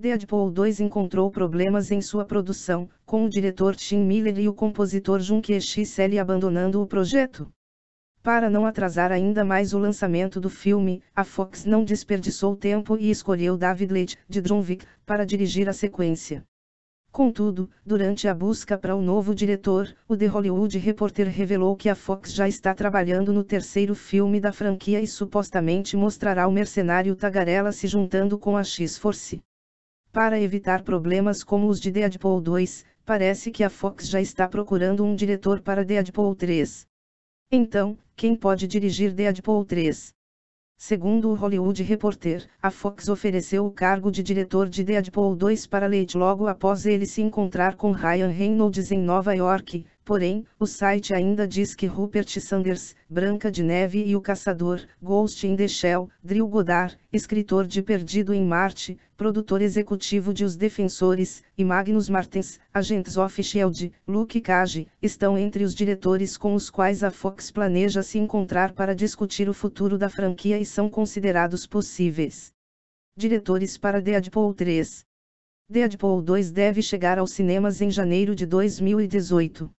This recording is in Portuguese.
Deadpool 2 encontrou problemas em sua produção, com o diretor Tim Miller e o compositor Junkie XL abandonando o projeto. Para não atrasar ainda mais o lançamento do filme, a Fox não desperdiçou tempo e escolheu David Leitch, de Drumvik, para dirigir a sequência. Contudo, durante a busca para o novo diretor, o The Hollywood Reporter revelou que a Fox já está trabalhando no terceiro filme da franquia e supostamente mostrará o mercenário Tagarela se juntando com a X-Force. Para evitar problemas como os de Deadpool 2, parece que a Fox já está procurando um diretor para Deadpool 3. Então, quem pode dirigir Deadpool 3? Segundo o Hollywood Reporter, a Fox ofereceu o cargo de diretor de Deadpool 2 para Leite logo após ele se encontrar com Ryan Reynolds em Nova York, Porém, o site ainda diz que Rupert Sanders, Branca de Neve e o Caçador, Ghost in the Shell, Drew Goddard, escritor de Perdido em Marte, produtor executivo de Os Defensores, e Magnus Martens, agentes of Shield, Luke Cage, estão entre os diretores com os quais a Fox planeja se encontrar para discutir o futuro da franquia e são considerados possíveis diretores para Deadpool 3. Deadpool 2 deve chegar aos cinemas em janeiro de 2018.